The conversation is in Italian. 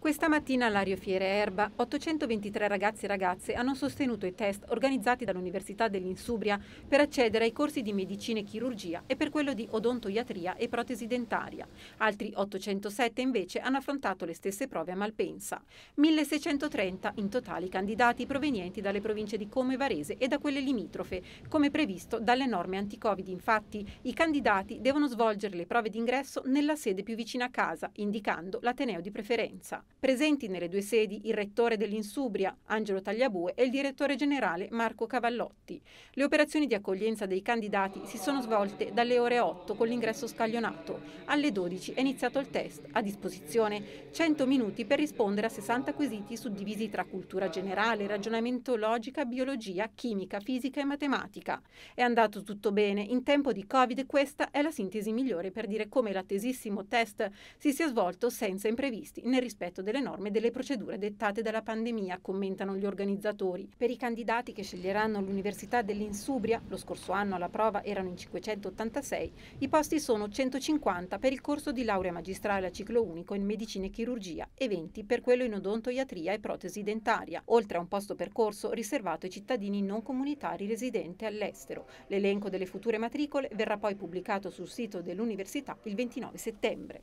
Questa mattina all'Ario Fiere Erba 823 ragazzi e ragazze hanno sostenuto i test organizzati dall'Università dell'Insubria per accedere ai corsi di medicina e chirurgia e per quello di odontoiatria e protesi dentaria. Altri 807 invece hanno affrontato le stesse prove a Malpensa. 1630 in totale candidati provenienti dalle province di Come Varese e da quelle limitrofe, come previsto dalle norme anticovid. Infatti, i candidati devono svolgere le prove d'ingresso nella sede più vicina a casa, indicando l'ateneo di preferenza. Presenti nelle due sedi il rettore dell'Insubria, Angelo Tagliabue, e il direttore generale Marco Cavallotti. Le operazioni di accoglienza dei candidati si sono svolte dalle ore 8 con l'ingresso scaglionato. Alle 12 è iniziato il test, a disposizione 100 minuti per rispondere a 60 quesiti suddivisi tra cultura generale, ragionamento logica, biologia, chimica, fisica e matematica. È andato tutto bene, in tempo di Covid questa è la sintesi migliore per dire come l'attesissimo test si sia svolto senza imprevisti nel rispetto del delle norme e delle procedure dettate dalla pandemia, commentano gli organizzatori. Per i candidati che sceglieranno l'Università dell'Insubria, lo scorso anno alla prova erano in 586, i posti sono 150 per il corso di laurea magistrale a ciclo unico in medicina e chirurgia e 20 per quello in odontoiatria e protesi dentaria, oltre a un posto per corso riservato ai cittadini non comunitari residenti all'estero. L'elenco delle future matricole verrà poi pubblicato sul sito dell'Università il 29 settembre.